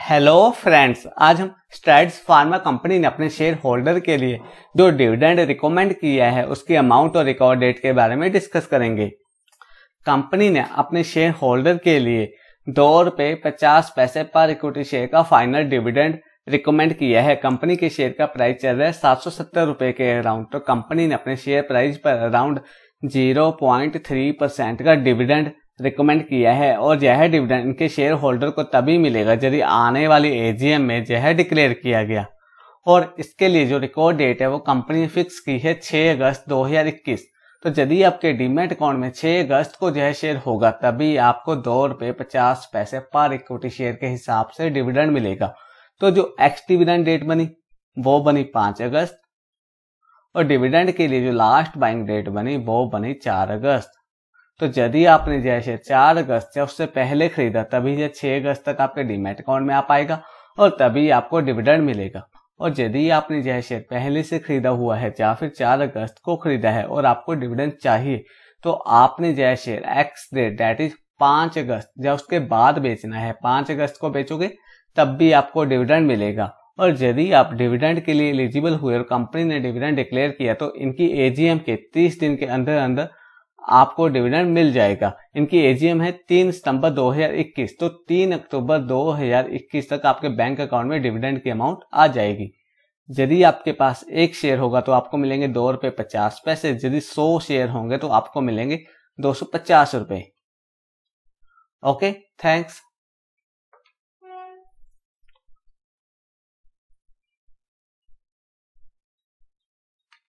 hello friends आज हम strides pharma company ने अपने शेयर होल्डर के लिए जो डिविडेंड रिकमेंड किया है उसकी अमाउंट और रिकॉर्ड डेट के बारे में डिस्कस करेंगे कंपनी ने अपने शेयर होल्डर के लिए दो रुपये पचास पैसे पर इक्विटी शेयर का फाइनल डिविडेंड रिकमेंड किया है कंपनी के शेयर का प्राइस चल रहा है सात सौ सत्तर रुपये के अराउंड तो कंपनी ने अपने शेयर प्राइस पर around zero point three percent का डिविडेंड रिकमेंड किया है और यह डिविडेंड इनके शेयर होल्डर को तभी मिलेगा यदि आने वाली एजीएम में यह डिक्लेयर किया गया और इसके लिए जो रिकॉर्ड डेट है वो कंपनी ने फिक्स की है 6 अगस्त 2021 तो यदि आपके डीमेट अकाउंट में 6 अगस्त को जो शेयर होगा तभी आपको दो रुपये पचास पैसे पर इक्विटी शेयर के हिसाब से डिविडेंड मिलेगा तो जो एक्स डिविडेंड डेट बनी वो बनी पांच अगस्त और डिविडेंड के लिए जो लास्ट बाइंग डेट बनी वो बनी चार अगस्त तो यदि आपने जैसे चार अगस्त या उससे पहले खरीदा तभी यह छह अगस्त तक आपके डीमेट अकाउंट में आ पाएगा और तभी आपको डिविडेंड मिलेगा और यदि आपने यह शेयर पहले से खरीदा हुआ है या फिर चार अगस्त को खरीदा है और आपको डिविडेंड चाहिए तो आपने जय share ex date date is पांच अगस्त या उसके बाद बेचना है पांच अगस्त को बेचोगे तब भी आपको डिविडेंड मिलेगा और यदि आप डिविडेंड के लिए एलिजिबल हुए और कंपनी ने डिविडेंड डिक्लेयर किया तो इनकी एजीएम के 30 दिन के अंदर अंदर आपको डिविडेंड मिल जाएगा इनकी एजीएम है तीन सितंबर 2021 तो तीन अक्टूबर 2021 तक आपके बैंक अकाउंट में डिविडेंड की अमाउंट आ जाएगी यदि आपके पास एक शेयर होगा तो आपको मिलेंगे दो रुपए पचास पैसे यदि सौ शेयर होंगे तो आपको मिलेंगे दो सौ पचास रुपये ओके थैंक्स